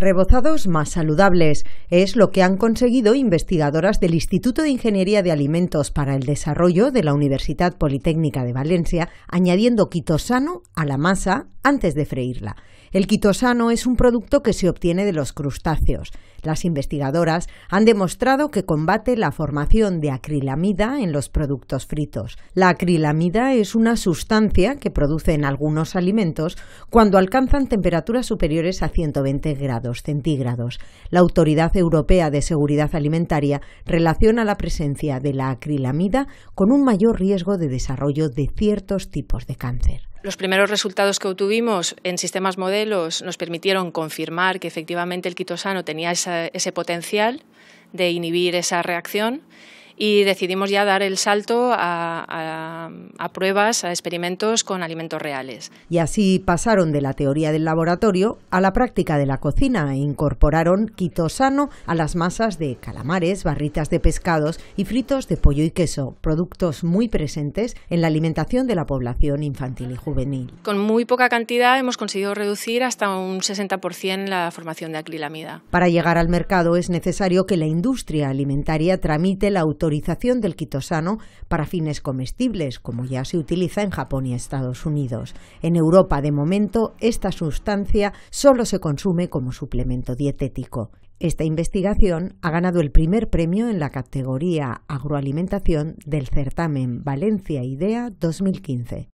Rebozados más saludables es lo que han conseguido investigadoras del Instituto de Ingeniería de Alimentos para el Desarrollo de la Universidad Politécnica de Valencia, añadiendo quitosano a la masa antes de freírla. El quitosano es un producto que se obtiene de los crustáceos. Las investigadoras han demostrado que combate la formación de acrilamida en los productos fritos. La acrilamida es una sustancia que produce en algunos alimentos cuando alcanzan temperaturas superiores a 120 grados centígrados. La Autoridad Europea de Seguridad Alimentaria relaciona la presencia de la acrilamida con un mayor riesgo de desarrollo de ciertos tipos de cáncer. Los primeros resultados que obtuvimos en sistemas modelos nos permitieron confirmar que efectivamente el quitosano tenía ese potencial de inhibir esa reacción y decidimos ya dar el salto a, pruebas, a experimentos con alimentos reales. Y así pasaron de la teoría del laboratorio a la práctica de la cocina e incorporaron quitosano a las masas de calamares, barritas de pescados y fritos de pollo y queso, productos muy presentes en la alimentación de la población infantil y juvenil. Con muy poca cantidad hemos conseguido reducir hasta un 60% la formación de acrilamida. Para llegar al mercado es necesario que la industria alimentaria tramite la autorización del quitosano para fines comestibles, como ya se utiliza en Japón y Estados Unidos. En Europa, de momento, esta sustancia solo se consume como suplemento dietético. Esta investigación ha ganado el primer premio en la categoría Agroalimentación del certamen Valencia IDEA 2015.